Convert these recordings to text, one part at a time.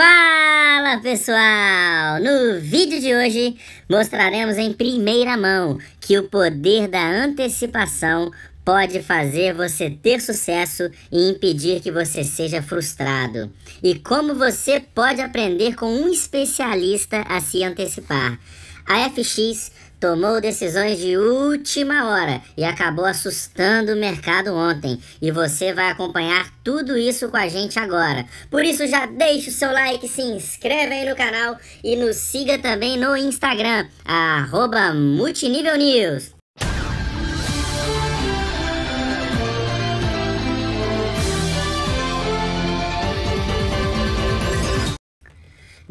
Fala pessoal! No vídeo de hoje mostraremos em primeira mão que o poder da antecipação pode fazer você ter sucesso e impedir que você seja frustrado. E como você pode aprender com um especialista a se antecipar. A FX tomou decisões de última hora e acabou assustando o mercado ontem. E você vai acompanhar tudo isso com a gente agora. Por isso, já deixa o seu like, se inscreve aí no canal e nos siga também no Instagram, multinível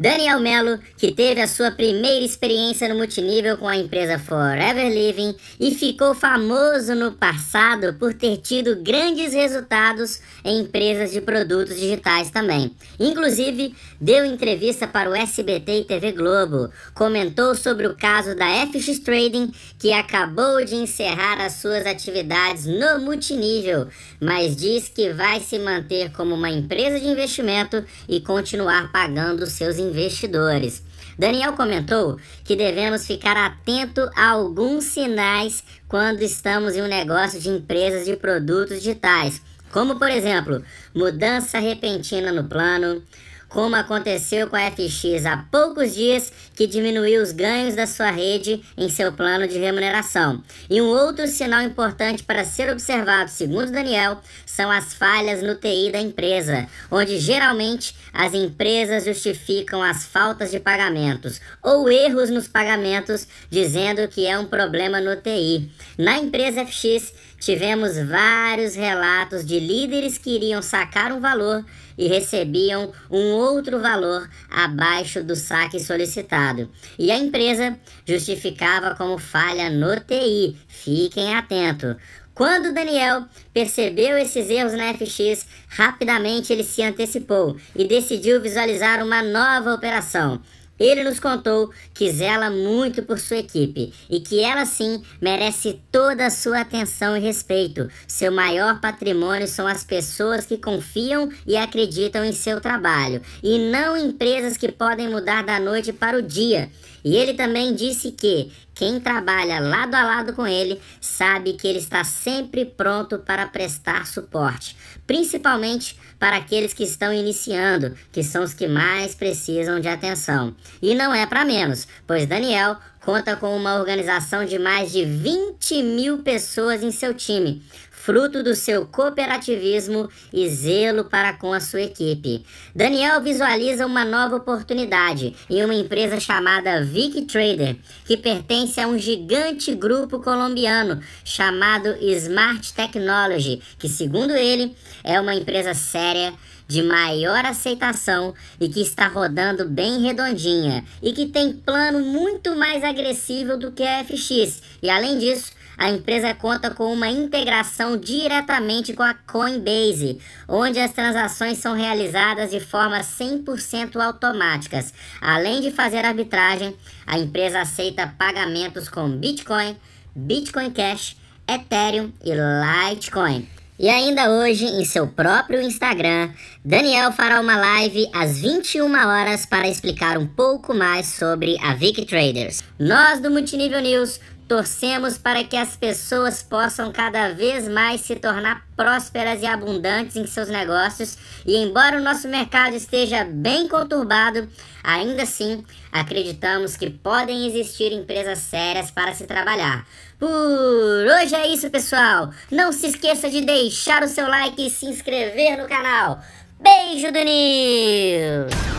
Daniel Mello, que teve a sua primeira experiência no multinível com a empresa Forever Living e ficou famoso no passado por ter tido grandes resultados em empresas de produtos digitais também. Inclusive, deu entrevista para o SBT e TV Globo, comentou sobre o caso da FX Trading, que acabou de encerrar as suas atividades no multinível, mas diz que vai se manter como uma empresa de investimento e continuar pagando seus investimentos investidores. Daniel comentou que devemos ficar atento a alguns sinais quando estamos em um negócio de empresas de produtos digitais, como por exemplo, mudança repentina no plano, como aconteceu com a FX há poucos dias, que diminuiu os ganhos da sua rede em seu plano de remuneração. E um outro sinal importante para ser observado, segundo Daniel, são as falhas no TI da empresa, onde geralmente as empresas justificam as faltas de pagamentos ou erros nos pagamentos, dizendo que é um problema no TI. Na empresa FX, Tivemos vários relatos de líderes que iriam sacar um valor e recebiam um outro valor abaixo do saque solicitado. E a empresa justificava como falha no TI. Fiquem atentos. Quando Daniel percebeu esses erros na FX, rapidamente ele se antecipou e decidiu visualizar uma nova operação. Ele nos contou que zela muito por sua equipe e que ela sim merece toda a sua atenção e respeito. Seu maior patrimônio são as pessoas que confiam e acreditam em seu trabalho e não empresas que podem mudar da noite para o dia. E ele também disse que quem trabalha lado a lado com ele sabe que ele está sempre pronto para prestar suporte, principalmente para aqueles que estão iniciando, que são os que mais precisam de atenção. E não é para menos, pois Daniel conta com uma organização de mais de 20 mil pessoas em seu time, fruto do seu cooperativismo e zelo para com a sua equipe. Daniel visualiza uma nova oportunidade em uma empresa chamada Vic Trader, que pertence a um gigante grupo colombiano chamado Smart Technology, que, segundo ele, é uma empresa séria de maior aceitação e que está rodando bem redondinha e que tem plano muito mais agressivo do que a FX. E além disso, a empresa conta com uma integração diretamente com a Coinbase, onde as transações são realizadas de forma 100% automáticas. Além de fazer arbitragem, a empresa aceita pagamentos com Bitcoin, Bitcoin Cash, Ethereum e Litecoin. E ainda hoje, em seu próprio Instagram, Daniel fará uma live às 21 horas para explicar um pouco mais sobre a Vic Traders. Nós do Multinível News Torcemos para que as pessoas possam cada vez mais se tornar prósperas e abundantes em seus negócios, e embora o nosso mercado esteja bem conturbado, ainda assim acreditamos que podem existir empresas sérias para se trabalhar. Por hoje é isso, pessoal. Não se esqueça de deixar o seu like e se inscrever no canal. Beijo do Nil!